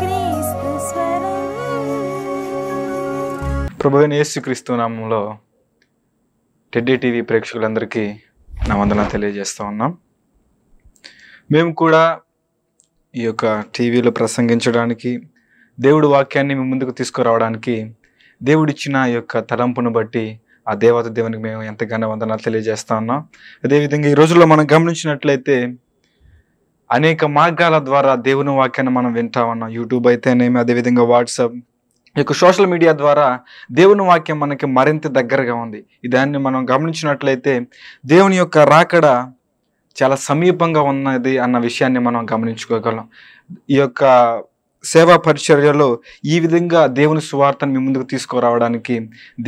క్రీస్తు యేసు క్రీస్తు నామంలో టెడ్డీ టీవీ ప్రేక్షకులందరికీ నా వందన తెలియజేస్తూ ఉన్నాం మేము కూడా ఈ యొక్క టీవీలో ప్రసంగించడానికి దేవుడి వాక్యాన్ని మేము ముందుకు తీసుకురావడానికి దేవుడిచ్చిన ఈ యొక్క తలంపును బట్టి ఆ దేవత దేవునికి మేము ఎంతగానో వందనాలు తెలియజేస్తా ఉన్నాం అదేవిధంగా ఈ రోజుల్లో మనం గమనించినట్లయితే అనేక మార్గాల ద్వారా దేవుని వాక్యాన్ని మనం వింటా ఉన్నాం యూట్యూబ్ అయితేనేమి అదేవిధంగా వాట్సాప్ ఈ యొక్క సోషల్ మీడియా ద్వారా దేవుని వాక్యం మనకి మరింత దగ్గరగా ఉంది దాన్ని మనం గమనించినట్లయితే దేవుని యొక్క రాకడ చాలా సమీపంగా ఉన్నది అన్న విషయాన్ని మనం గమనించుకోగలం ఈ యొక్క సేవా పరిచర్యలో ఈ విధంగా దేవుని సువార్తను మీ ముందుకు తీసుకురావడానికి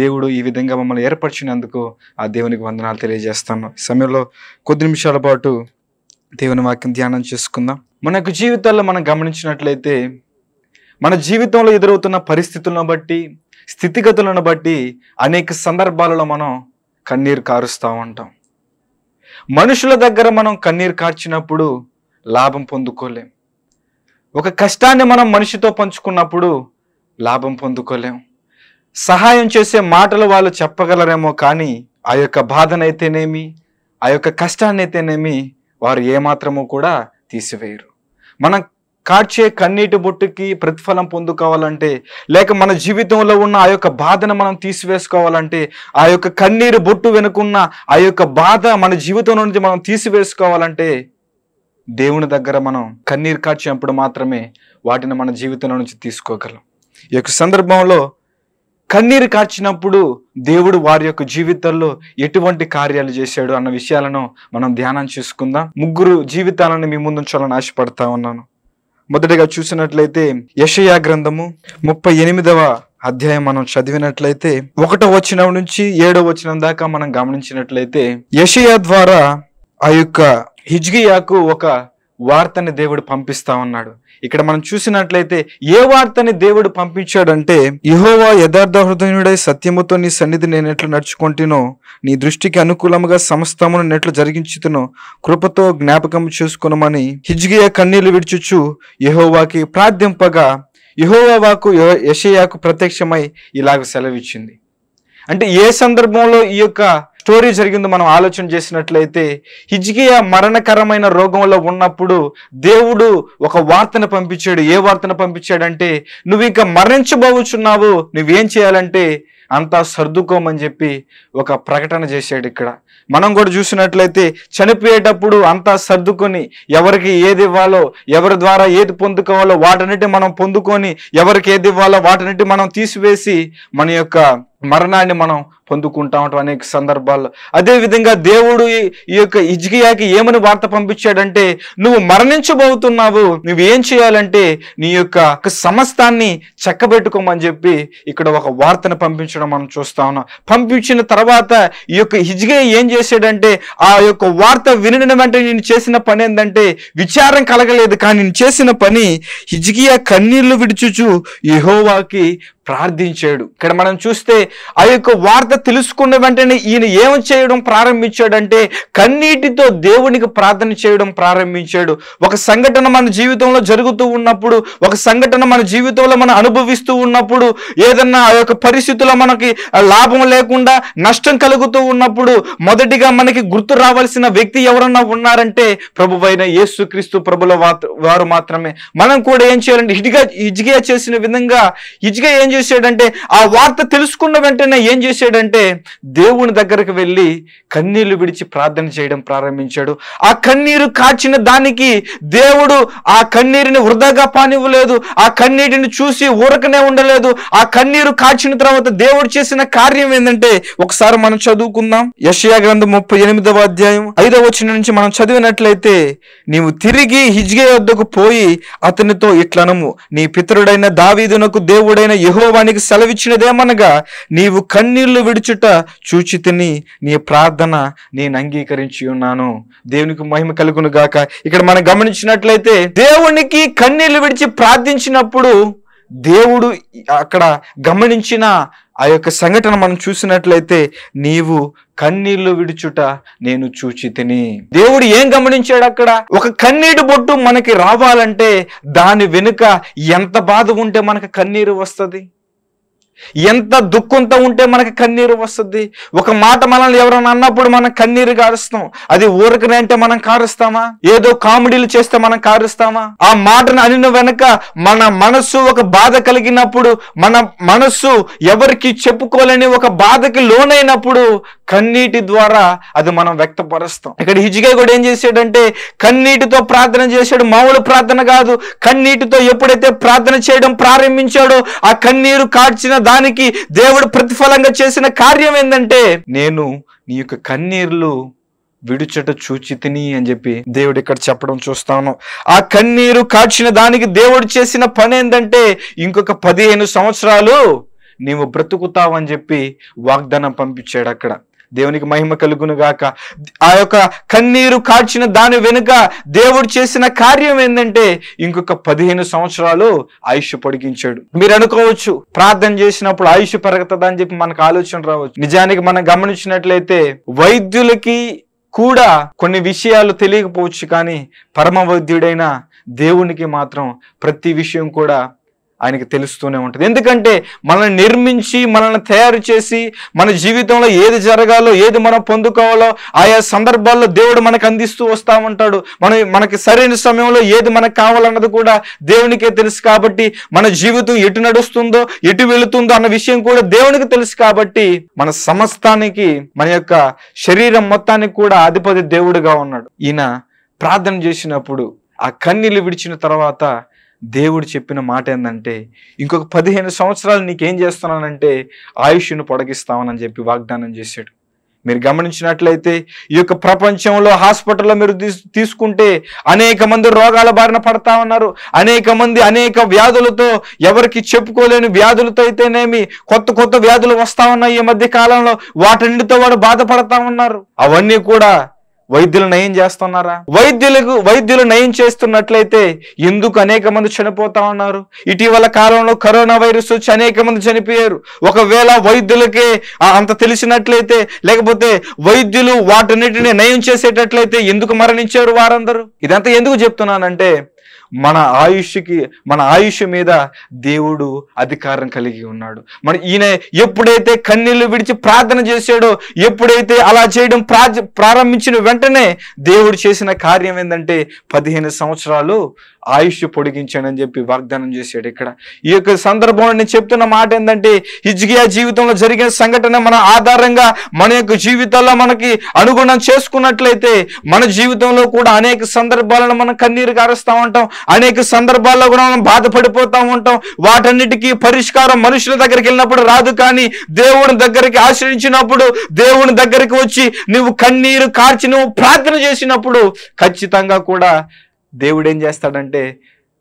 దేవుడు ఈ విధంగా మమ్మల్ని ఏర్పరిచినందుకు ఆ దేవునికి వందనాలు తెలియజేస్తాను సమయంలో కొద్ది నిమిషాల పాటు దేవుని వాక్యం ధ్యానం చేసుకుందాం మనకు జీవితాల్లో మనం గమనించినట్లయితే మన జీవితంలో ఎదురవుతున్న పరిస్థితులను బట్టి స్థితిగతులను బట్టి అనేక సందర్భాలలో మనం కన్నీరు కారుస్తూ ఉంటాం మనుషుల దగ్గర మనం కన్నీరు కార్చినప్పుడు లాభం పొందుకోలేం ఒక కష్టాన్ని మనం మనిషితో పంచుకున్నప్పుడు లాభం పొందుకోలేం సహాయం చేసే మాటలు వాళ్ళు చెప్పగలరేమో కానీ ఆ యొక్క బాధనైతేనేమి ఆ యొక్క కష్టాన్ని అయితేనేమి వారు ఏమాత్రము కూడా తీసివేయరు మనం కాడ్చే కన్నీటి బొట్టుకి ప్రతిఫలం పొందుకోవాలంటే లేక మన జీవితంలో ఉన్న ఆ యొక్క బాధను మనం తీసివేసుకోవాలంటే ఆ యొక్క కన్నీరు బొట్టు వెనుకున్న ఆ యొక్క బాధ మన జీవితంలో నుంచి మనం తీసివేసుకోవాలంటే దేవుని దగ్గర మనం కన్నీరు కాచినప్పుడు మాత్రమే వాటిని మన జీవితంలో నుంచి తీసుకోగలం ఈ యొక్క సందర్భంలో కన్నీరు కార్చినప్పుడు దేవుడు వారి యొక్క జీవితంలో ఎటువంటి కార్యాలు చేశాడు అన్న విషయాలను మనం ధ్యానం చేసుకుందాం ముగ్గురు జీవితాలను మీ ముందు ఉంచాలని ఆశపడతా ఉన్నాను మొదటిగా చూసినట్లయితే యషయా గ్రంథము ముప్పై ఎనిమిదవ అధ్యాయం మనం చదివినట్లయితే ఒకటో వచనం నుంచి ఏడో వచనం దాకా మనం గమనించినట్లయితే యషయా ద్వారా ఆ యొక్క హిజ్గియాకు ఒక వార్తని దేవుడు పంపిస్తా ఉన్నాడు ఇక్కడ మనం చూసినట్లయితే ఏ వార్తని దేవుడు పంపించాడంటే ఇహోవా యథార్థ హృదయుడై సత్యముతో నీ సన్నిధి నేనెట్లు నడుచుకుంటునో నీ దృష్టికి అనుకూలముగా సమస్తమును నెట్లు జరిగించుతునో కృపతో జ్ఞాపకం చేసుకునమని హిజ్గియ కన్నీళ్లు విడిచుచు యహోవాకి ప్రార్థింపగా యహోవాకు యశయాకు ప్రత్యక్షమై ఇలాగ సెలవిచ్చింది అంటే ఏ సందర్భంలో ఈ యొక్క స్టోరీ జరిగిందో మనం ఆలోచన చేసినట్లయితే హిజ్కియా మరణకరమైన రోగంలో ఉన్నప్పుడు దేవుడు ఒక వార్తను పంపించాడు ఏ వార్తను పంపించాడంటే నువ్వు ఇంకా మరణించబోచున్నావు నువ్వేం చేయాలంటే అంతా సర్దుకోమని చెప్పి ఒక ప్రకటన చేశాడు ఇక్కడ మనం కూడా చూసినట్లయితే చనిపోయేటప్పుడు అంతా సర్దుకొని ఎవరికి ఏది ఇవ్వాలో ఎవరి ద్వారా ఏది పొందుకోవాలో వాటినిటి మనం పొందుకొని ఎవరికి ఏది ఇవ్వాలో వాటన్నిటి మనం తీసివేసి మన యొక్క మరణాన్ని మనం పొందుకుంటా ఉంటాం అనేక సందర్భాల్లో అదేవిధంగా దేవుడు ఈ యొక్క ఇజ్గియాకి ఏమని వార్త పంపించాడంటే నువ్వు మరణించబోతున్నావు నువ్వేం చేయాలంటే నీ యొక్క సమస్తాన్ని చక్కబెట్టుకోమని చెప్పి ఇక్కడ ఒక వార్తను పంపించడం మనం చూస్తా ఉన్నాం పంపించిన తర్వాత ఈ యొక్క హిజ్గే ఏం చేశాడంటే ఆ యొక్క వార్త వినడం వెంటనే నేను చేసిన పని ఏంటంటే విచారం కలగలేదు కానీ నేను చేసిన పని హిజ్గియా కన్నీళ్లు విడుచుచు యహోవాకి ప్రార్థించాడు ఇక్కడ మనం చూస్తే ఆ యొక్క వార్త తెలుసుకున్న వెంటనే ఈయన ఏం చేయడం ప్రారంభించాడంటే కన్నీటితో దేవునికి ప్రార్థన చేయడం ప్రారంభించాడు ఒక సంఘటన మన జీవితంలో జరుగుతూ ఉన్నప్పుడు ఒక సంఘటన మన జీవితంలో మనం అనుభవిస్తూ ఉన్నప్పుడు ఏదన్నా ఆ యొక్క పరిస్థితుల్లో మనకి లాభం లేకుండా నష్టం కలుగుతూ ఉన్నప్పుడు మొదటిగా మనకి గుర్తు రావాల్సిన వ్యక్తి ఎవరన్నా ఉన్నారంటే ప్రభు అయిన యేసుక్రీస్తు ప్రభుల వారు మాత్రమే మనం కూడా ఏం చేయాలంటే ఇటుగా ఇజిగా చేసిన విధంగా ఇజిగా ఏం చేశాడంటే ఆ వార్త తెలుసుకున్న వెంటనే ఏం చేశాడంటే ఏంటంటే దేవుని దగ్గరికి వెళ్ళి కన్నీళ్లు విడిచి ప్రార్థన చేయడం ప్రారంభించాడు ఆ కన్నీరు కాచిన దానికి దేవుడు ఆ కన్నీరుని వృధాగా పానివ్వలేదు ఆ కన్నీటిని చూసి ఊరకనే ఉండలేదు ఆ కన్నీరు కాచిన తర్వాత దేవుడు చేసిన కార్యం ఏంటంటే ఒకసారి మనం చదువుకుందాం యషయా గ్రంథం ముప్పై ఎనిమిదవ అధ్యాయం ఐదవ వచ్చిన నుంచి మనం చదివినట్లయితే నీవు తిరిగి హిజ్గే వద్దకు పోయి అతనితో ఇట్లనము నీ పితరుడైన దావీదునకు దేవుడైన యహోవానికి సెలవిచ్చినదేమనగా నీవు కన్నీళ్లు విడి నడుచుట చూచితిని నీ ప్రార్థన నేను అంగీకరించి ఉన్నాను దేవునికి మహిమ కలుగును గాక ఇక్కడ మనం గమనించినట్లయితే దేవునికి కన్నీళ్లు విడిచి ప్రార్థించినప్పుడు దేవుడు అక్కడ గమనించిన ఆ యొక్క సంఘటన మనం చూసినట్లయితే నీవు కన్నీళ్లు విడుచుట నేను చూచి తిని దేవుడు ఏం గమనించాడు అక్కడ ఒక కన్నీటి బొట్టు మనకి రావాలంటే దాని వెనుక ఎంత బాధ ఉంటే మనకు కన్నీరు వస్తుంది ఎంత దుఃఖంతో ఉంటే మనకి కన్నీరు వస్తుంది ఒక మాట మనల్ని ఎవరైనా అన్నప్పుడు మనం కన్నీరు కారుస్తాం అది ఊరకనే అంటే మనం కారుస్తామా ఏదో కామెడీలు చేస్తే మనం కారుస్తామా ఆ మాటను అనిన వెనక మన మనస్సు ఒక బాధ కలిగినప్పుడు మన మనస్సు ఎవరికి చెప్పుకోలేని ఒక బాధకి లోనైనప్పుడు కన్నీటి ద్వారా అది మనం వ్యక్తపరుస్తాం ఇక్కడ హిజికే కూడా ఏం చేశాడంటే కన్నీటితో ప్రార్థన చేశాడు మామూలు ప్రార్థన కాదు కన్నీటితో ఎప్పుడైతే ప్రార్థన చేయడం ప్రారంభించాడో ఆ కన్నీరు కాడ్చిన దానికి దేవుడు ప్రతిఫలంగా చేసిన కార్యం ఏంటంటే నేను నీ యొక్క కన్నీర్లు విడుచట చూచి తిని అని చెప్పి దేవుడు ఇక్కడ చెప్పడం చూస్తాను ఆ కన్నీరు కాచిన దానికి దేవుడు చేసిన పని ఏంటంటే ఇంకొక పదిహేను సంవత్సరాలు నీవు బ్రతుకుతావని చెప్పి వాగ్దానం పంపించాడు అక్కడ దేవునికి మహిమ కలుగును గాక ఆ యొక్క కన్నీరు కార్చిన దాని వెనుక దేవుడు చేసిన కార్యం ఏంటంటే ఇంకొక పదిహేను సంవత్సరాలు ఆయుష్ పొడిగించాడు మీరు అనుకోవచ్చు ప్రార్థన చేసినప్పుడు ఆయుష్ పెరుగుతుందా అని చెప్పి మనకు ఆలోచన రావచ్చు నిజానికి మనం గమనించినట్లయితే వైద్యులకి కూడా కొన్ని విషయాలు తెలియకపోవచ్చు కానీ పరమ వైద్యుడైన దేవునికి మాత్రం ప్రతి విషయం కూడా ఆయనకి తెలుస్తూనే ఉంటుంది ఎందుకంటే మనల్ని నిర్మించి మనల్ని తయారు చేసి మన జీవితంలో ఏది జరగాలో ఏది మనం పొందుకోవాలో ఆయా సందర్భాల్లో దేవుడు మనకు అందిస్తూ వస్తూ ఉంటాడు మన మనకి సరైన సమయంలో ఏది మనకు కావాలన్నది కూడా దేవునికే తెలుసు కాబట్టి మన జీవితం ఎటు నడుస్తుందో ఎటు వెళుతుందో అన్న విషయం కూడా దేవునికి తెలుసు కాబట్టి మన సమస్తానికి మన యొక్క శరీరం మొత్తానికి కూడా అధిపతి దేవుడుగా ఉన్నాడు ఈయన ప్రార్థన చేసినప్పుడు ఆ కన్నీళ్ళు విడిచిన తర్వాత దేవుడు చెప్పిన మాట ఏంటంటే ఇంకొక పదిహేను సంవత్సరాలు నీకేం చేస్తున్నానంటే ఆయుష్ను పొడగిస్తామని చెప్పి వాగ్దానం చేశాడు మీరు గమనించినట్లయితే ఈ యొక్క ప్రపంచంలో హాస్పిటల్లో మీరు తీసుకుంటే అనేక మంది రోగాల బారిన పడతా ఉన్నారు అనేక మంది అనేక వ్యాధులతో ఎవరికి చెప్పుకోలేని వ్యాధులతో అయితేనేమి కొత్త కొత్త వ్యాధులు వస్తా ఉన్నాయి ఈ మధ్య కాలంలో నిండితో వాడు బాధపడతా ఉన్నారు అవన్నీ కూడా వైద్యులు నయం చేస్తున్నారా వైద్యులకు వైద్యులు నయం చేస్తున్నట్లయితే ఎందుకు అనేక మంది చనిపోతా ఉన్నారు ఇటీవల కాలంలో కరోనా వైరస్ వచ్చి అనేక మంది చనిపోయారు ఒకవేళ వైద్యులకే అంత తెలిసినట్లయితే లేకపోతే వైద్యులు వాటన్నిటిని నయం చేసేటట్లయితే ఎందుకు మరణించారు వారందరూ ఇదంతా ఎందుకు చెప్తున్నానంటే మన ఆయుష్కి మన ఆయుష్ మీద దేవుడు అధికారం కలిగి ఉన్నాడు మన ఈయన ఎప్పుడైతే కన్నీళ్లు విడిచి ప్రార్థన చేశాడో ఎప్పుడైతే అలా చేయడం ప్రారంభించిన వెంటనే దేవుడు చేసిన కార్యం ఏంటంటే పదిహేను సంవత్సరాలు ఆయుష్ పొడిగించాడని చెప్పి వాగ్దానం చేశాడు ఇక్కడ ఈ యొక్క సందర్భంలో నేను చెప్తున్న మాట ఏంటంటే హిజ్గియా జీవితంలో జరిగిన సంఘటన మన ఆధారంగా మన యొక్క జీవితాల్లో మనకి అనుగుణం చేసుకున్నట్లయితే మన జీవితంలో కూడా అనేక సందర్భాలను మనం కన్నీరు కారుస్తూ ఉంటాం అనేక సందర్భాల్లో కూడా మనం బాధపడిపోతూ ఉంటాం వాటన్నిటికీ పరిష్కారం మనుషుల దగ్గరికి వెళ్ళినప్పుడు రాదు కానీ దేవుని దగ్గరికి ఆశ్రయించినప్పుడు దేవుని దగ్గరికి వచ్చి నువ్వు కన్నీరు కార్చి నువ్వు ప్రార్థన చేసినప్పుడు ఖచ్చితంగా కూడా దేవుడు ఏం చేస్తాడంటే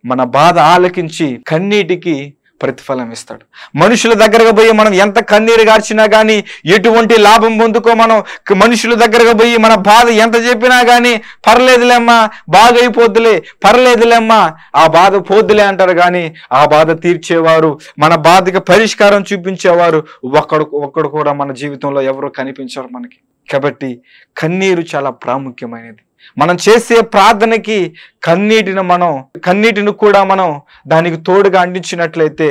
మన బాధ ఆలకించి కన్నీటికి ప్రతిఫలం ఇస్తాడు మనుషుల దగ్గరకు పోయి మనం ఎంత కన్నీరు గార్చినా కానీ ఎటువంటి లాభం పొందుకో మనం మనుషుల దగ్గరకు పోయి మన బాధ ఎంత చెప్పినా కానీ పర్లేదులేమ్మా బాగైపోద్దులే పర్లేదులేమ్మా ఆ బాధ పోద్దులే అంటారు కానీ ఆ బాధ తీర్చేవారు మన బాధకి పరిష్కారం చూపించేవారు ఒక్కడు ఒక్కడు కూడా మన జీవితంలో ఎవరు కనిపించరు మనకి కాబట్టి కన్నీరు చాలా ప్రాముఖ్యమైనది మనం చేసే ప్రార్థనకి కన్నీటిని మనం కన్నీటిని కూడా మనం దానికి తోడుగా అందించినట్లయితే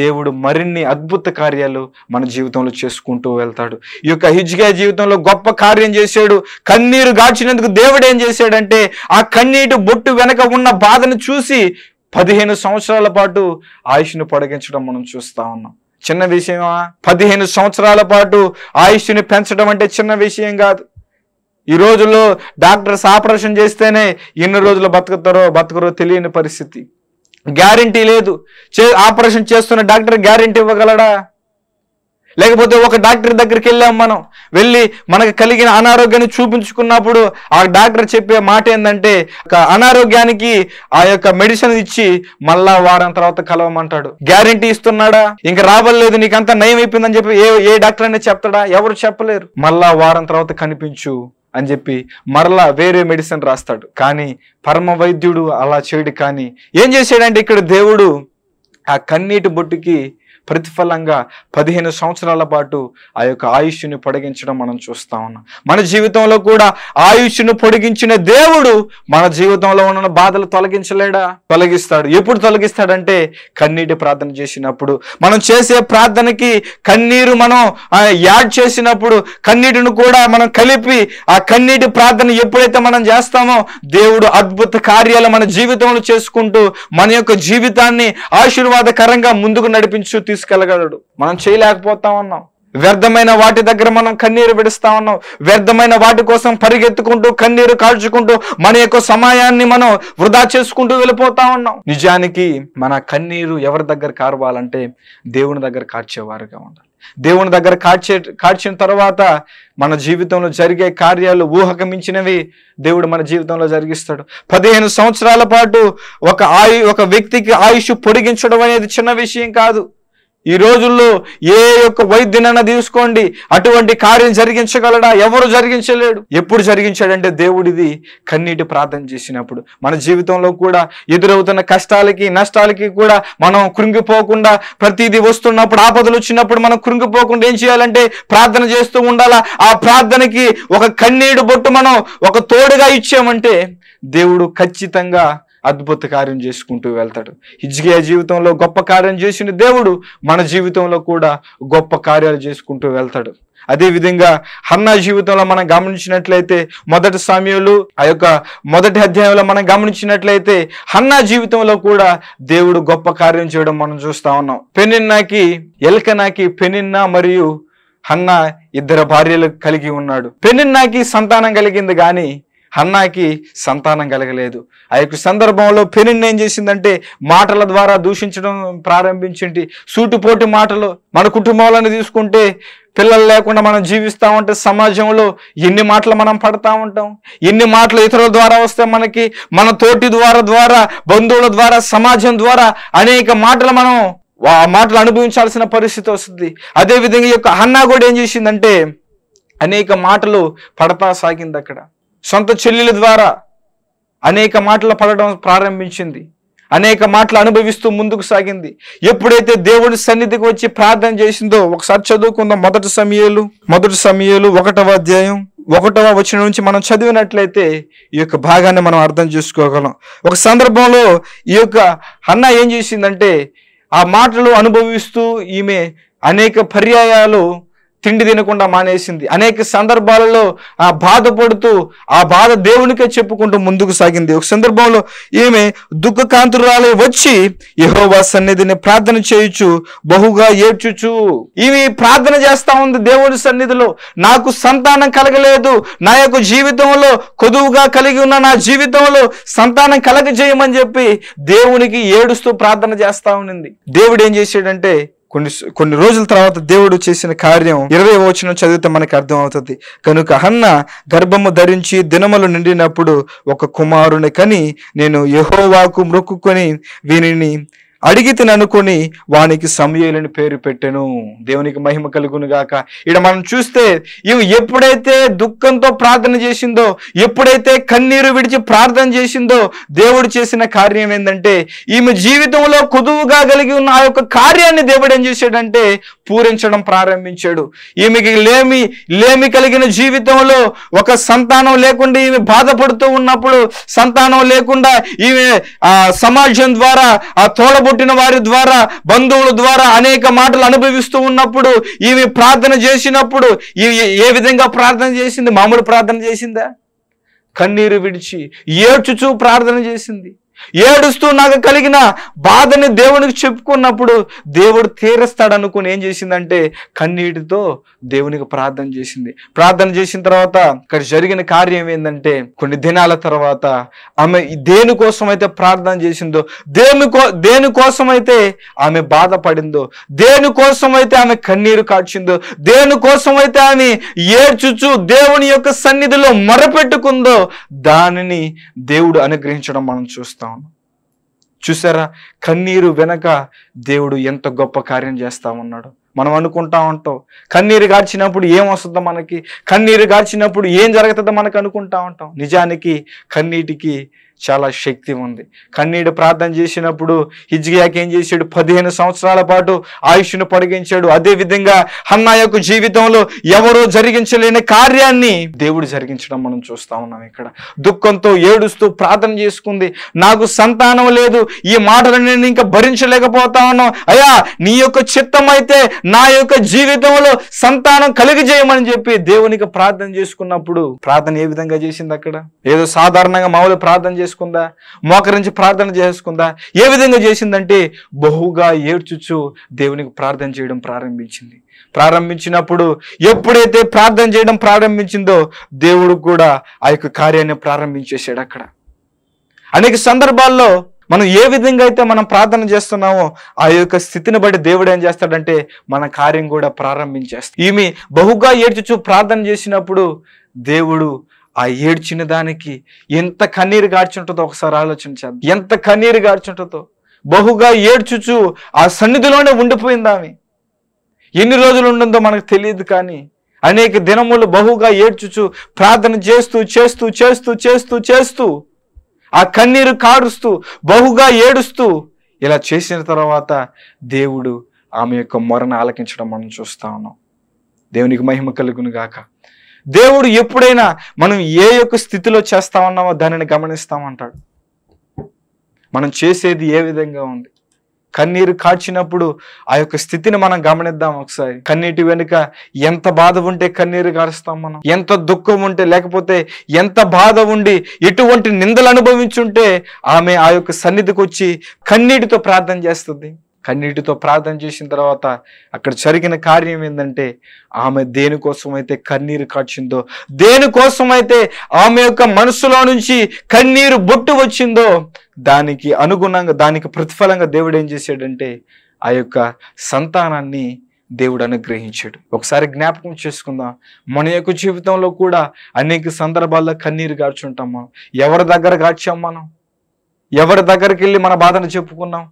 దేవుడు మరిన్ని అద్భుత కార్యాలు మన జీవితంలో చేసుకుంటూ వెళ్తాడు ఈ యొక్క హిజ్గా జీవితంలో గొప్ప కార్యం చేశాడు కన్నీరు గాడ్చినందుకు దేవుడు ఏం చేశాడంటే ఆ కన్నీటి బొట్టు వెనక ఉన్న బాధను చూసి పదిహేను సంవత్సరాల పాటు ఆయుష్ను పొడగించడం మనం చూస్తా ఉన్నాం చిన్న విషయమా పదిహేను సంవత్సరాల పాటు ఆయుష్ని పెంచడం అంటే చిన్న విషయం కాదు ఈ రోజుల్లో డాక్టర్స్ ఆపరేషన్ చేస్తేనే ఎన్ని రోజులు బతుకుతారో బతకరో తెలియని పరిస్థితి గ్యారంటీ లేదు చే ఆపరేషన్ చేస్తున్న డాక్టర్ గ్యారంటీ ఇవ్వగలడా లేకపోతే ఒక డాక్టర్ దగ్గరికి వెళ్ళాం మనం వెళ్ళి మనకు కలిగిన అనారోగ్యాన్ని చూపించుకున్నప్పుడు ఆ డాక్టర్ చెప్పే మాట ఏంటంటే ఒక అనారోగ్యానికి ఆ యొక్క మెడిసిన్ ఇచ్చి మళ్ళా వారం తర్వాత కలవమంటాడు గ్యారంటీ ఇస్తున్నాడా ఇంకా రాబోలేదు నీకంతా నయం అయిపోయిందని చెప్పి ఏ ఏ డాక్టర్ అనేది చెప్తాడా ఎవరు చెప్పలేరు మళ్ళా వారం తర్వాత కనిపించు అని చెప్పి మరలా వేరే మెడిసిన్ రాస్తాడు కానీ పరమ వైద్యుడు అలా చేయడు కానీ ఏం చేశాడంటే ఇక్కడ దేవుడు ఆ కన్నీటి బొట్టుకి ప్రతిఫలంగా పదిహేను సంవత్సరాల పాటు ఆ యొక్క ఆయుష్ను పొడిగించడం మనం చూస్తూ ఉన్నాం మన జీవితంలో కూడా ఆయుష్ను పొడిగించిన దేవుడు మన జీవితంలో ఉన్న బాధలు తొలగించలేడా తొలగిస్తాడు ఎప్పుడు తొలగిస్తాడంటే కన్నీటి ప్రార్థన చేసినప్పుడు మనం చేసే ప్రార్థనకి కన్నీరు మనం యాడ్ చేసినప్పుడు కన్నీటిని కూడా మనం కలిపి ఆ కన్నీటి ప్రార్థన ఎప్పుడైతే మనం చేస్తామో దేవుడు అద్భుత కార్యాలు మన జీవితంలో చేసుకుంటూ మన యొక్క జీవితాన్ని ఆశీర్వాదకరంగా ముందుకు నడిపించు తీసుకెళ్ళగలడు మనం చేయలేకపోతా ఉన్నాం వ్యర్థమైన వాటి దగ్గర మనం కన్నీరు విడుస్తా ఉన్నాం వ్యర్థమైన వాటి కోసం పరిగెత్తుకుంటూ కన్నీరు కాల్చుకుంటూ మన యొక్క సమయాన్ని మనం వృధా చేసుకుంటూ వెళ్ళిపోతా ఉన్నాం నిజానికి మన కన్నీరు ఎవరి దగ్గర కారవాలంటే దేవుని దగ్గర కాచేవారుగా ఉండాలి దేవుని దగ్గర కాడ్చే కాడ్చిన తర్వాత మన జీవితంలో జరిగే కార్యాలు ఊహక మించినవి దేవుడు మన జీవితంలో జరిగిస్తాడు పదిహేను సంవత్సరాల పాటు ఒక ఆయు ఒక వ్యక్తికి ఆయుష్ పొడిగించడం అనేది చిన్న విషయం కాదు ఈ రోజుల్లో ఏ యొక్క వైద్యునైనా తీసుకోండి అటువంటి కార్యం జరిగించగలడా ఎవరు జరిగించలేడు ఎప్పుడు జరిగించాడంటే దేవుడిది కన్నీటి ప్రార్థన చేసినప్పుడు మన జీవితంలో కూడా ఎదురవుతున్న కష్టాలకి నష్టాలకి కూడా మనం కృంగిపోకుండా ప్రతిదీ వస్తున్నప్పుడు ఆపదలు వచ్చినప్పుడు మనం కృంగిపోకుండా ఏం చేయాలంటే ప్రార్థన చేస్తూ ఉండాలా ఆ ప్రార్థనకి ఒక కన్నీడు బొట్టు మనం ఒక తోడుగా ఇచ్చామంటే దేవుడు ఖచ్చితంగా అద్భుత కార్యం చేసుకుంటూ వెళ్తాడు హిజ్గియా జీవితంలో గొప్ప కార్యం చేసిన దేవుడు మన జీవితంలో కూడా గొప్ప కార్యాలు చేసుకుంటూ వెళ్తాడు అదేవిధంగా హన్నా జీవితంలో మనం గమనించినట్లయితే మొదటి సమయంలో ఆ యొక్క మొదటి అధ్యాయంలో మనం గమనించినట్లయితే హన్నా జీవితంలో కూడా దేవుడు గొప్ప కార్యం చేయడం మనం చూస్తూ ఉన్నాం పెనిన్నాకి ఎలకనాకి పెనిన్నా మరియు హన్నా ఇద్దరు భార్యలు కలిగి ఉన్నాడు పెనిన్నాకి సంతానం కలిగింది కానీ హన్నాకి సంతానం కలగలేదు ఆ యొక్క సందర్భంలో పెనిన్ ఏం చేసిందంటే మాటల ద్వారా దూషించడం ప్రారంభించింది సూటుపోటు మాటలు మన కుటుంబాలను తీసుకుంటే పిల్లలు లేకుండా మనం జీవిస్తూ ఉంటే సమాజంలో ఎన్ని మాటలు మనం పడతా ఉంటాం ఎన్ని మాటలు ఇతరుల ద్వారా వస్తే మనకి మన తోటి ద్వారా ద్వారా బంధువుల ద్వారా సమాజం ద్వారా అనేక మాటలు మనం ఆ మాటలు అనుభవించాల్సిన పరిస్థితి వస్తుంది అదేవిధంగా ఈ యొక్క అన్న కూడా ఏం చేసిందంటే అనేక మాటలు పడతా సాగింది అక్కడ సొంత చెల్లెల ద్వారా అనేక మాటలు పడడం ప్రారంభించింది అనేక మాటలు అనుభవిస్తూ ముందుకు సాగింది ఎప్పుడైతే దేవుడి సన్నిధికి వచ్చి ప్రార్థన చేసిందో ఒకసారి చదువుకుందాం మొదటి సమయాలు మొదటి సమయాలు ఒకటవ అధ్యాయం ఒకటవ వచ్చిన నుంచి మనం చదివినట్లయితే ఈ యొక్క భాగాన్ని మనం అర్థం చేసుకోగలం ఒక సందర్భంలో ఈ యొక్క అన్న ఏం చేసిందంటే ఆ మాటలు అనుభవిస్తూ ఈమె అనేక పర్యాయాలు తిండి తినకుండా మానేసింది అనేక సందర్భాలలో ఆ బాధపడుతూ ఆ బాధ దేవునికే చెప్పుకుంటూ ముందుకు సాగింది ఒక సందర్భంలో ఈమె దుఃఖకాంతురాలే వచ్చి యహోవా సన్నిధిని ప్రార్థన చేయొచ్చు బహుగా ఏడ్చుచు ఈమె ప్రార్థన చేస్తా ఉంది దేవుని సన్నిధిలో నాకు సంతానం కలగలేదు నా యొక్క జీవితంలో కొదువుగా కలిగి ఉన్న నా జీవితంలో సంతానం కలగజేయమని చెప్పి దేవునికి ఏడుస్తూ ప్రార్థన చేస్తా ఉండింది దేవుడు ఏం చేశాడంటే కొన్ని కొన్ని రోజుల తర్వాత దేవుడు చేసిన కార్యం ఇరవై వచనం చదివితే మనకు అర్థం అవుతుంది కనుక హన్న గర్భము ధరించి దినములు నిండినప్పుడు ఒక కుమారుని కని నేను యహోవాకు మొక్కుకొని వీనిని అడిగి తిననుకొని వానికి సమయలని పేరు పెట్టెను దేవునికి మహిమ కలుగును గాక ఇక్కడ మనం చూస్తే ఈమె ఎప్పుడైతే దుఃఖంతో ప్రార్థన చేసిందో ఎప్పుడైతే కన్నీరు విడిచి ప్రార్థన చేసిందో దేవుడు చేసిన కార్యం ఏంటంటే ఈమె జీవితంలో కుదువుగా కలిగి ఉన్న ఆ యొక్క కార్యాన్ని దేవుడు ఏం చేశాడంటే పూరించడం ప్రారంభించాడు ఈమెకి లేమి లేమి కలిగిన జీవితంలో ఒక సంతానం లేకుండా ఈమె బాధపడుతూ ఉన్నప్పుడు సంతానం లేకుండా ఈమె ఆ సమాజం ద్వారా ఆ తోడబు పుట్టిన వారి ద్వారా బంధువుల ద్వారా అనేక మాటలు అనుభవిస్తూ ఉన్నప్పుడు ఈమె ప్రార్థన చేసినప్పుడు ఏ విధంగా ప్రార్థన చేసింది మామూలు ప్రార్థన చేసిందా కన్నీరు విడిచి ఏడ్చుచూ ప్రార్థన చేసింది ఏడుస్తూ నాకు కలిగిన బాధని దేవునికి చెప్పుకున్నప్పుడు దేవుడు తీరుస్తాడు అనుకుని ఏం చేసిందంటే కన్నీటితో దేవునికి ప్రార్థన చేసింది ప్రార్థన చేసిన తర్వాత ఇక్కడ జరిగిన కార్యం ఏంటంటే కొన్ని దినాల తర్వాత ఆమె దేనికోసం అయితే ప్రార్థన చేసిందో దేని దేనికోసం అయితే ఆమె బాధపడిందో దేనికోసం అయితే ఆమె కన్నీరు కాచిందో దేనికోసం అయితే ఆమె ఏడ్చుచు దేవుని యొక్క సన్నిధిలో మొరపెట్టుకుందో దానిని దేవుడు అనుగ్రహించడం మనం చూస్తాం ఉన్నాం చూసారా కన్నీరు వెనక దేవుడు ఎంత గొప్ప కార్యం చేస్తా ఉన్నాడు మనం అనుకుంటా ఉంటాం కన్నీరు గాడ్చినప్పుడు ఏం వస్తుందో మనకి కన్నీరు గాడ్చినప్పుడు ఏం జరుగుతుందో మనకు అనుకుంటా ఉంటాం నిజానికి కన్నీటికి చాలా శక్తి ఉంది కన్నీడు ప్రార్థన చేసినప్పుడు హిజ్గియాకి ఏం చేశాడు పదిహేను సంవత్సరాల పాటు ఆయుష్ను పొడిగించాడు అదేవిధంగా హన్నా యొక్క జీవితంలో ఎవరో జరిగించలేని కార్యాన్ని దేవుడు జరిగించడం మనం చూస్తూ ఉన్నాం ఇక్కడ దుఃఖంతో ఏడుస్తూ ప్రార్థన చేసుకుంది నాకు సంతానం లేదు ఈ మాటలు నేను ఇంకా భరించలేకపోతా ఉన్నాం అయ్యా నీ యొక్క చిత్తం అయితే నా యొక్క జీవితంలో సంతానం చేయమని చెప్పి దేవునికి ప్రార్థన చేసుకున్నప్పుడు ప్రార్థన ఏ విధంగా చేసింది అక్కడ ఏదో సాధారణంగా మామూలు ప్రార్థన చేసుకుందా మోకరించి ప్రార్థన చేసుకుందా ఏ విధంగా చేసిందంటే బహుగా ఏడ్చుచు దేవునికి ప్రార్థన చేయడం ప్రారంభించింది ప్రారంభించినప్పుడు ఎప్పుడైతే ప్రార్థన చేయడం ప్రారంభించిందో దేవుడు కూడా ఆ యొక్క కార్యాన్ని ప్రారంభించేశాడు అక్కడ అనేక సందర్భాల్లో మనం ఏ విధంగా అయితే మనం ప్రార్థన చేస్తున్నామో ఆ యొక్క స్థితిని బట్టి దేవుడు ఏం చేస్తాడంటే మన కార్యం కూడా ప్రారంభించేస్తాడు ఈమె బహుగా ఏడ్చుచు ప్రార్థన చేసినప్పుడు దేవుడు ఆ ఏడ్చిన దానికి ఎంత కన్నీరు గాడ్చుంటుందో ఒకసారి ఆలోచన చేద్దాం ఎంత కన్నీరు గాడ్చుంటుందో బహుగా ఏడ్చుచు ఆ సన్నిధిలోనే ఉండిపోయింది ఎన్ని రోజులు ఉండిందో మనకు తెలియదు కానీ అనేక దినములు బహుగా ఏడ్చుచు ప్రార్థన చేస్తూ చేస్తూ చేస్తూ చేస్తూ చేస్తూ ఆ కన్నీరు కారుస్తూ బహుగా ఏడుస్తూ ఇలా చేసిన తర్వాత దేవుడు ఆమె యొక్క మొరను ఆలకించడం మనం చూస్తా ఉన్నాం దేవునికి మహిమ కలుగును గాక దేవుడు ఎప్పుడైనా మనం ఏ యొక్క స్థితిలో చేస్తా ఉన్నామో దానిని గమనిస్తామంటాడు మనం చేసేది ఏ విధంగా ఉంది కన్నీరు కాచినప్పుడు ఆ యొక్క స్థితిని మనం గమనిద్దాం ఒకసారి కన్నీటి వెనుక ఎంత బాధ ఉంటే కన్నీరు కారుస్తాం మనం ఎంత దుఃఖం ఉంటే లేకపోతే ఎంత బాధ ఉండి ఎటువంటి నిందలు అనుభవించుంటే ఆమె ఆ యొక్క సన్నిధికి వచ్చి కన్నీటితో ప్రార్థన చేస్తుంది కన్నీటితో ప్రార్థన చేసిన తర్వాత అక్కడ జరిగిన కార్యం ఏంటంటే ఆమె దేనికోసమైతే కన్నీరు కాచిందో దేనికోసమైతే ఆమె యొక్క మనసులో నుంచి కన్నీరు బొట్టు వచ్చిందో దానికి అనుగుణంగా దానికి ప్రతిఫలంగా దేవుడు ఏం చేశాడంటే ఆ యొక్క సంతానాన్ని దేవుడు అనుగ్రహించాడు ఒకసారి జ్ఞాపకం చేసుకుందాం మన యొక్క జీవితంలో కూడా అనేక సందర్భాల్లో కన్నీరు గార్చుంటాం మనం ఎవరి దగ్గర గార్చాం మనం ఎవరి దగ్గరికి వెళ్ళి మన బాధను చెప్పుకున్నాం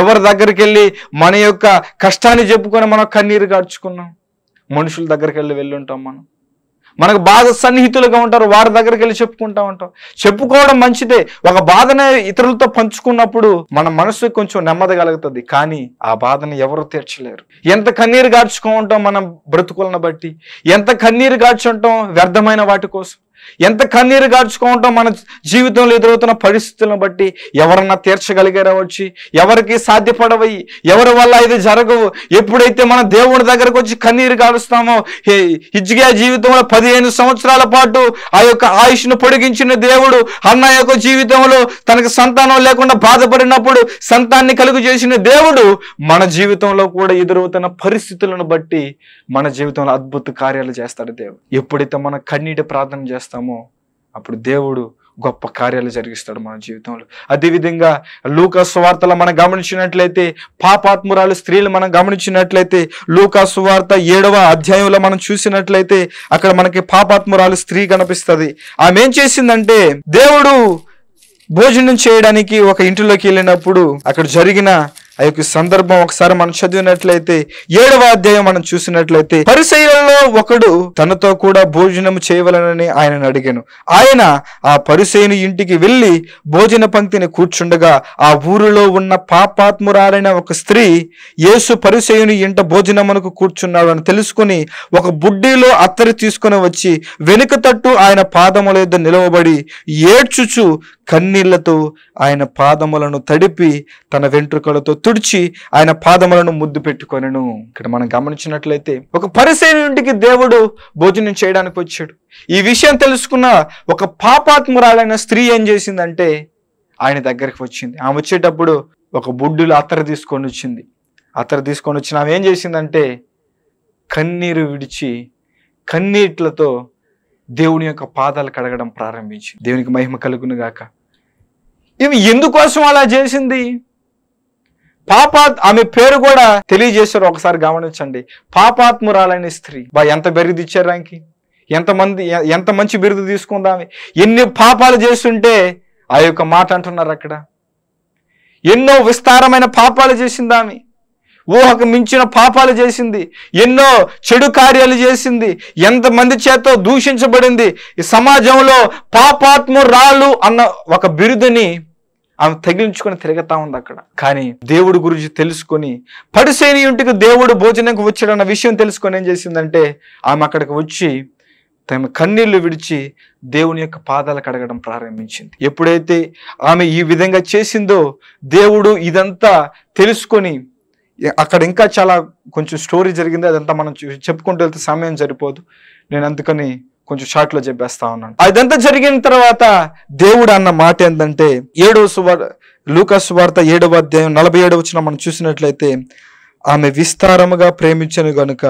ఎవరి దగ్గరికి వెళ్ళి మన యొక్క కష్టాన్ని చెప్పుకొని మనం కన్నీరు గడుచుకున్నాం మనుషుల దగ్గరికి వెళ్ళి వెళ్ళుంటాం మనం మనకు బాధ సన్నిహితులుగా ఉంటారు వారి దగ్గరికి వెళ్ళి చెప్పుకుంటా ఉంటాం చెప్పుకోవడం మంచిదే ఒక బాధనే ఇతరులతో పంచుకున్నప్పుడు మన మనసు కొంచెం నెమ్మది కలుగుతుంది కానీ ఆ బాధను ఎవరు తీర్చలేరు ఎంత కన్నీరు గాడ్చుకుంటాం మనం బ్రతుకులను బట్టి ఎంత కన్నీరు గాడ్చుంటాం వ్యర్థమైన వాటి కోసం ఎంత కన్నీరు గార్చుకోవటం మన జీవితంలో ఎదురవుతున్న పరిస్థితులను బట్టి ఎవరన్నా తీర్చగలిగారా వచ్చి ఎవరికి సాధ్యపడవయి ఎవరి వల్ల ఇది జరగవు ఎప్పుడైతే మన దేవుని దగ్గరకు వచ్చి కన్నీరు గారుస్తామో హిజ్గా జీవితంలో పదిహేను సంవత్సరాల పాటు ఆ యొక్క ఆయుష్ను పొడిగించిన దేవుడు అన్న యొక్క జీవితంలో తనకు సంతానం లేకుండా బాధపడినప్పుడు సంతాన్ని కలుగు చేసిన దేవుడు మన జీవితంలో కూడా ఎదురవుతున్న పరిస్థితులను బట్టి మన జీవితంలో అద్భుత కార్యాలు చేస్తాడు దేవుడు ఎప్పుడైతే మన కన్నీటి ప్రార్థన చేస్తాం చేస్తామో అప్పుడు దేవుడు గొప్ప కార్యాలు జరిగిస్తాడు మన జీవితంలో అదేవిధంగా లూకా మనం గమనించినట్లయితే పాపాత్మురాలు స్త్రీలు మనం గమనించినట్లయితే లూకా సువార్త ఏడవ అధ్యాయంలో మనం చూసినట్లయితే అక్కడ మనకి పాపాత్మురాలు స్త్రీ కనిపిస్తుంది ఆమె ఏం చేసిందంటే దేవుడు భోజనం చేయడానికి ఒక ఇంటిలోకి వెళ్ళినప్పుడు అక్కడ జరిగిన ఆ యొక్క సందర్భం ఒకసారి మనం చదివినట్లయితే ఏడవ అధ్యాయం మనం చూసినట్లయితే పరిశైలలో ఒకడు తనతో కూడా భోజనం చేయవలనని ఆయనను అడిగాను ఆయన ఆ పరిశైని ఇంటికి వెళ్ళి భోజన పంక్తిని కూర్చుండగా ఆ ఊరిలో ఉన్న పాపాత్మురాలైన ఒక స్త్రీ యేసు పరిశైని ఇంట భోజనమునకు కూర్చున్నాడు అని తెలుసుకుని ఒక బుడ్డీలో అత్తరి తీసుకుని వచ్చి వెనుక తట్టు ఆయన పాదముల యొద్ద నిలవబడి ఏడ్చుచు కన్నీళ్లతో ఆయన పాదములను తడిపి తన వెంట్రుకలతో తుడిచి ఆయన పాదములను ముద్దు పెట్టుకొనను ఇక్కడ మనం గమనించినట్లయితే ఒక పరిసేనుడికి దేవుడు భోజనం చేయడానికి వచ్చాడు ఈ విషయం తెలుసుకున్న ఒక పాపాత్మురాలైన స్త్రీ ఏం చేసిందంటే ఆయన దగ్గరికి వచ్చింది ఆమె వచ్చేటప్పుడు ఒక బుడ్డులు అత్తర తీసుకొని వచ్చింది అత్తర తీసుకొని వచ్చిన ఆమె ఏం చేసిందంటే కన్నీరు విడిచి కన్నీట్లతో దేవుని యొక్క పాదాలు కడగడం ప్రారంభించింది దేవునికి మహిమ కలుగును గాక ఇవి ఎందుకోసం అలా చేసింది పాపాత్ ఆమె పేరు కూడా తెలియజేశారు ఒకసారి గమనించండి పాపాత్మురాలైన స్త్రీ బా ఎంత బెరిది ఇచ్చారు ఆయనకి ఎంతమంది ఎంత మంచి బిరుదు తీసుకుందామే ఎన్ని పాపాలు చేస్తుంటే ఆ యొక్క మాట అంటున్నారు అక్కడ ఎన్నో విస్తారమైన పాపాలు చేసిందామె ఊహకు మించిన పాపాలు చేసింది ఎన్నో చెడు కార్యాలు చేసింది ఎంతమంది చేత దూషించబడింది ఈ సమాజంలో పాపాత్మురాలు అన్న ఒక బిరుదుని ఆమె తగిలించుకొని తిరగతా ఉంది అక్కడ కానీ దేవుడు గురించి తెలుసుకొని పడిసేని ఇంటికి దేవుడు భోజనంకు వచ్చాడన్న విషయం తెలుసుకొని ఏం చేసిందంటే ఆమె అక్కడికి వచ్చి తమ కన్నీళ్లు విడిచి దేవుని యొక్క పాదాలు కడగడం ప్రారంభించింది ఎప్పుడైతే ఆమె ఈ విధంగా చేసిందో దేవుడు ఇదంతా తెలుసుకొని అక్కడ ఇంకా చాలా కొంచెం స్టోరీ జరిగింది అదంతా మనం చెప్పుకుంటూ వెళ్తే సమయం సరిపోదు నేను అందుకని కొంచెం లో చెప్పేస్తా ఉన్నాను అదంతా జరిగిన తర్వాత దేవుడు అన్న మాట ఏంటంటే ఏడో సువార్ లూకస్ వార్త ఏడవ అధ్యాయం నలభై ఏడవ వచ్చిన మనం చూసినట్లయితే ఆమె విస్తారముగా ప్రేమించను గనుక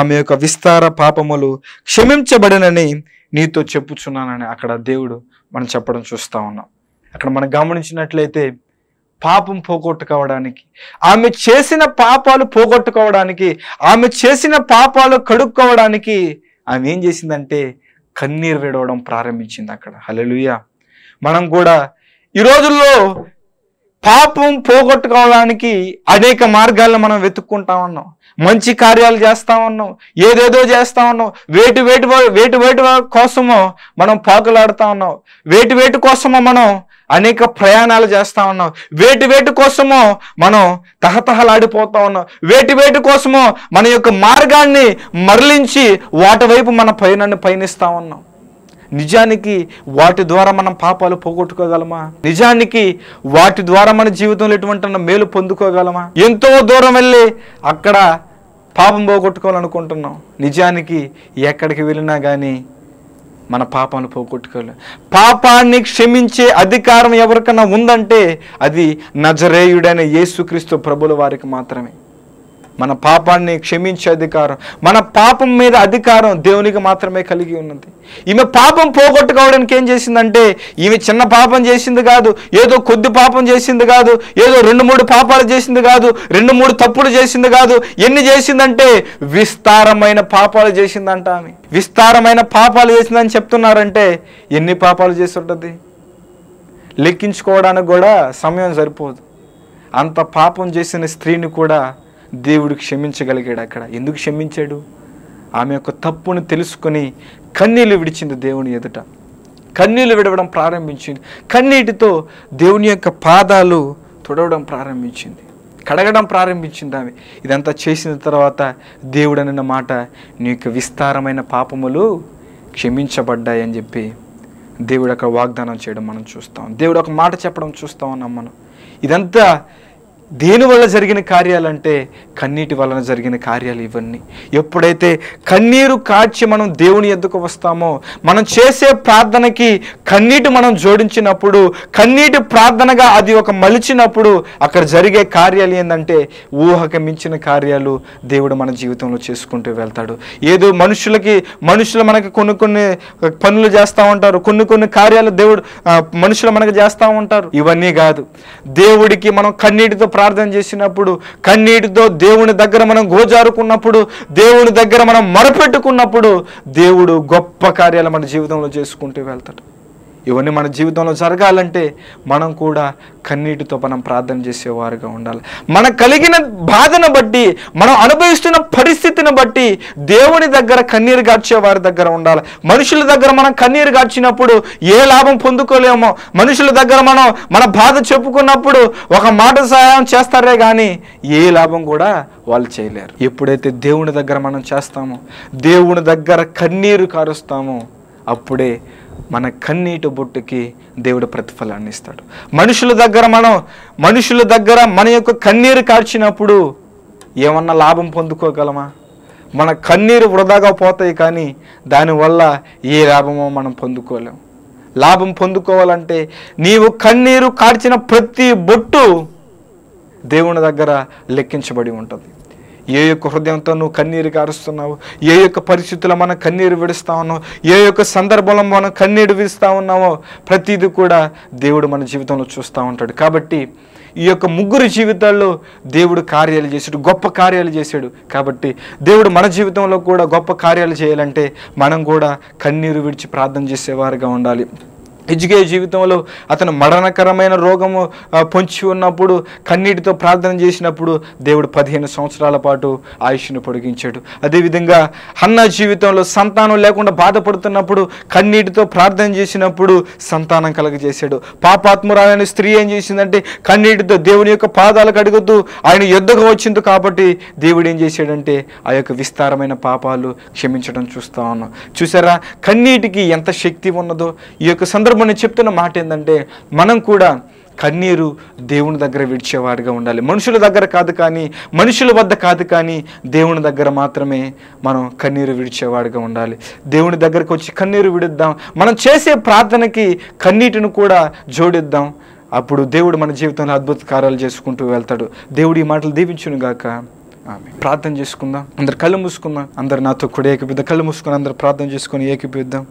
ఆమె యొక్క విస్తార పాపములు క్షమించబడినని నీతో చెప్పుచున్నానని అక్కడ దేవుడు మనం చెప్పడం చూస్తూ ఉన్నాం అక్కడ మనం గమనించినట్లయితే పాపం పోగొట్టుకోవడానికి ఆమె చేసిన పాపాలు పోగొట్టుకోవడానికి ఆమె చేసిన పాపాలు కడుక్కోవడానికి ఆమె ఏం చేసిందంటే కన్నీరు విడవడం ప్రారంభించింది అక్కడ హలలుయ మనం కూడా ఈ రోజుల్లో పాపం పోగొట్టుకోవడానికి అనేక మార్గాలను మనం వెతుక్కుంటా ఉన్నాం మంచి కార్యాలు చేస్తా ఉన్నాం ఏదేదో చేస్తా ఉన్నాం వేటి వేటి వేటి వేటి కోసమో మనం పాకులాడుతా ఉన్నాం వేటి వేటి కోసమో మనం అనేక ప్రయాణాలు చేస్తా ఉన్నాం వేటి వేటి కోసమో మనం తహతహలాడిపోతా ఉన్నాం వేటి వేటి కోసమో మన యొక్క మార్గాన్ని మరలించి వాటి వైపు మన పయనాన్ని పయనిస్తూ ఉన్నాం నిజానికి వాటి ద్వారా మనం పాపాలు పోగొట్టుకోగలమా నిజానికి వాటి ద్వారా మన జీవితంలో ఎటువంటి మేలు పొందుకోగలమా ఎంతో దూరం వెళ్ళి అక్కడ పాపం పోగొట్టుకోవాలనుకుంటున్నాం నిజానికి ఎక్కడికి వెళ్ళినా కానీ మన పాపాన్ని పోగొట్టుకోలేదు పాపాన్ని క్షమించే అధికారం ఎవరికన్నా ఉందంటే అది నజరేయుడైన యేసుక్రీస్తు ప్రభుల వారికి మాత్రమే మన పాపాన్ని క్షమించే అధికారం మన పాపం మీద అధికారం దేవునికి మాత్రమే కలిగి ఉన్నది ఈమె పాపం పోగొట్టుకోవడానికి ఏం చేసిందంటే ఈమె చిన్న పాపం చేసింది కాదు ఏదో కొద్ది పాపం చేసింది కాదు ఏదో రెండు మూడు పాపాలు చేసింది కాదు రెండు మూడు తప్పులు చేసింది కాదు ఎన్ని చేసిందంటే విస్తారమైన పాపాలు చేసిందంట ఆమె విస్తారమైన పాపాలు చేసిందని చెప్తున్నారంటే ఎన్ని పాపాలు చేసి ఉంటుంది లెక్కించుకోవడానికి కూడా సమయం సరిపోదు అంత పాపం చేసిన స్త్రీని కూడా దేవుడు క్షమించగలిగాడు అక్కడ ఎందుకు క్షమించాడు ఆమె యొక్క తప్పును తెలుసుకొని కన్నీళ్ళు విడిచింది దేవుని ఎదుట కన్నీళ్ళు విడవడం ప్రారంభించింది కన్నీటితో దేవుని యొక్క పాదాలు తుడవడం ప్రారంభించింది కడగడం ప్రారంభించింది ఆమె ఇదంతా చేసిన తర్వాత దేవుడు అన్న మాట నీ యొక్క విస్తారమైన పాపములు క్షమించబడ్డాయని చెప్పి దేవుడు అక్కడ వాగ్దానం చేయడం మనం చూస్తాం దేవుడు ఒక మాట చెప్పడం చూస్తాం అన్నాం మనం ఇదంతా దేనివల్ల జరిగిన కార్యాలంటే కన్నీటి వలన జరిగిన కార్యాలు ఇవన్నీ ఎప్పుడైతే కన్నీరు కాచి మనం దేవుని ఎద్దుకు వస్తామో మనం చేసే ప్రార్థనకి కన్నీటి మనం జోడించినప్పుడు కన్నీటి ప్రార్థనగా అది ఒక మలిచినప్పుడు అక్కడ జరిగే కార్యాలు ఏంటంటే ఊహకు మించిన కార్యాలు దేవుడు మన జీవితంలో చేసుకుంటూ వెళ్తాడు ఏదో మనుషులకి మనుషులు మనకి కొన్ని కొన్ని పనులు చేస్తూ ఉంటారు కొన్ని కొన్ని కార్యాలు దేవుడు మనుషులు మనకు చేస్తూ ఉంటారు ఇవన్నీ కాదు దేవుడికి మనం కన్నీటితో ప్రార్థన చేసినప్పుడు కన్నీటితో దేవుని దగ్గర మనం గోజారుకున్నప్పుడు దేవుని దగ్గర మనం మరపెట్టుకున్నప్పుడు దేవుడు గొప్ప కార్యాలు మన జీవితంలో చేసుకుంటూ వెళ్తాడు ఇవన్నీ మన జీవితంలో జరగాలంటే మనం కూడా కన్నీటితో మనం ప్రార్థన చేసేవారుగా ఉండాలి మన కలిగిన బాధను బట్టి మనం అనుభవిస్తున్న పరిస్థితిని బట్టి దేవుని దగ్గర కన్నీరు గార్చే వారి దగ్గర ఉండాలి మనుషుల దగ్గర మనం కన్నీరు గార్చినప్పుడు ఏ లాభం పొందుకోలేమో మనుషుల దగ్గర మనం మన బాధ చెప్పుకున్నప్పుడు ఒక మాట సహాయం చేస్తారే కానీ ఏ లాభం కూడా వాళ్ళు చేయలేరు ఎప్పుడైతే దేవుని దగ్గర మనం చేస్తామో దేవుని దగ్గర కన్నీరు కారుస్తామో అప్పుడే మన కన్నీటి బొట్టుకి దేవుడు ప్రతిఫలాన్ని ఇస్తాడు మనుషుల దగ్గర మనం మనుషుల దగ్గర మన యొక్క కన్నీరు కాల్చినప్పుడు ఏమన్నా లాభం పొందుకోగలమా మన కన్నీరు వృధాగా పోతాయి కానీ దానివల్ల ఏ లాభమో మనం పొందుకోలేం లాభం పొందుకోవాలంటే నీవు కన్నీరు కాల్చిన ప్రతి బొట్టు దేవుని దగ్గర లెక్కించబడి ఉంటుంది ఏ యొక్క హృదయంతో నువ్వు కన్నీరు కారుస్తున్నావు ఏ యొక్క పరిస్థితుల్లో మనం కన్నీరు విడుస్తూ ఉన్నావు ఏ యొక్క సందర్భంలో మనం కన్నీరు విడుస్తూ ఉన్నావో ప్రతిదీ కూడా దేవుడు మన జీవితంలో చూస్తూ ఉంటాడు కాబట్టి ఈ యొక్క ముగ్గురు జీవితాల్లో దేవుడు కార్యాలు చేశాడు గొప్ప కార్యాలు చేశాడు కాబట్టి దేవుడు మన జీవితంలో కూడా గొప్ప కార్యాలు చేయాలంటే మనం కూడా కన్నీరు విడిచి ప్రార్థన చేసేవారుగా ఉండాలి ఎజుకే జీవితంలో అతను మరణకరమైన రోగము పొంచి ఉన్నప్పుడు కన్నీటితో ప్రార్థన చేసినప్పుడు దేవుడు పదిహేను సంవత్సరాల పాటు ఆయుష్ను పొడిగించాడు అదేవిధంగా అన్న జీవితంలో సంతానం లేకుండా బాధపడుతున్నప్పుడు కన్నీటితో ప్రార్థన చేసినప్పుడు సంతానం కలగజేశాడు పాపాత్మురాలైన స్త్రీ ఏం చేసిందంటే కన్నీటితో దేవుని యొక్క పాదాలు కడుగుతూ ఆయన యుద్ధకు వచ్చింది కాబట్టి దేవుడు ఏం చేశాడంటే ఆ యొక్క విస్తారమైన పాపాలు క్షమించడం చూస్తా ఉన్నాం చూసారా కన్నీటికి ఎంత శక్తి ఉన్నదో ఈ యొక్క సందర్భం నేను చెప్తున్న మాట ఏంటంటే మనం కూడా కన్నీరు దేవుని దగ్గర విడిచేవాడిగా ఉండాలి మనుషుల దగ్గర కాదు కానీ మనుషుల వద్ద కాదు కానీ దేవుని దగ్గర మాత్రమే మనం కన్నీరు విడిచేవాడిగా ఉండాలి దేవుని దగ్గరకు వచ్చి కన్నీరు విడిద్దాం మనం చేసే ప్రార్థనకి కన్నీటిని కూడా జోడిద్దాం అప్పుడు దేవుడు మన జీవితంలో అద్భుత కార్యాలు చేసుకుంటూ వెళ్తాడు దేవుడు ఈ మాటలు దీవించును గాక ఆమె ప్రార్థన చేసుకుందాం అందరు కళ్ళు మూసుకుందాం అందరు నాతో కూడా ఏకీపిద్దాం కళ్ళు మూసుకుని అందరు ప్రార్థన చేసుకొని ఏకీపిద్దాం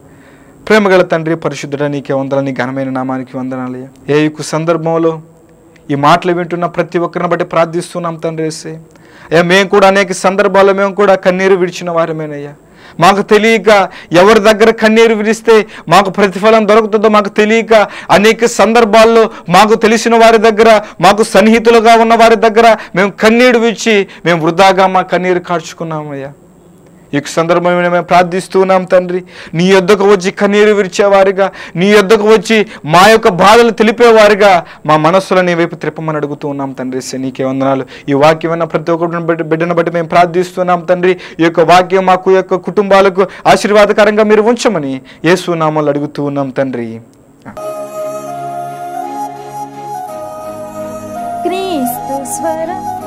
ప్రేమగల తండ్రి పరిశుద్ధుడ నీకే వందలని ఘనమైన నామానికి వందనాలయ్యా ఏ యొక్క సందర్భంలో ఈ మాటలు వింటున్న ప్రతి ఒక్కరిని బట్టి ప్రార్థిస్తున్నాం తండ్రి అయ్యా మేము కూడా అనేక సందర్భాల్లో మేము కూడా కన్నీరు విడిచిన వారమేనయ్యా మాకు తెలియక ఎవరి దగ్గర కన్నీరు విడిస్తే మాకు ప్రతిఫలం దొరుకుతుందో మాకు తెలియక అనేక సందర్భాల్లో మాకు తెలిసిన వారి దగ్గర మాకు సన్నిహితులుగా ఉన్న వారి దగ్గర మేము కన్నీరు విడిచి మేము వృధాగా మా కన్నీరు కాచుకున్నామయ్యా ఈ సందర్భమైన మేము ప్రార్థిస్తున్నాం తండ్రి నీ యొద్దకు వచ్చి కన్నీరు విరిచేవారిగా నీ యొద్దకు వచ్చి మా యొక్క బాధలు తెలిపేవారిగా మా మనస్సులని వైపు త్రిప్పమని అడుగుతున్నాం తండ్రి నీకే వందనాలు ఈ వాక్యం అన్న ప్రతి బట్టి బిడ్డను బట్టి మేము ప్రార్థిస్తున్నాం తండ్రి ఈ యొక్క వాక్యం మాకు యొక్క కుటుంబాలకు ఆశీర్వాదకరంగా మీరు ఉంచమని యేసునామాలు అడుగుతున్నాం తండ్రి స్వరం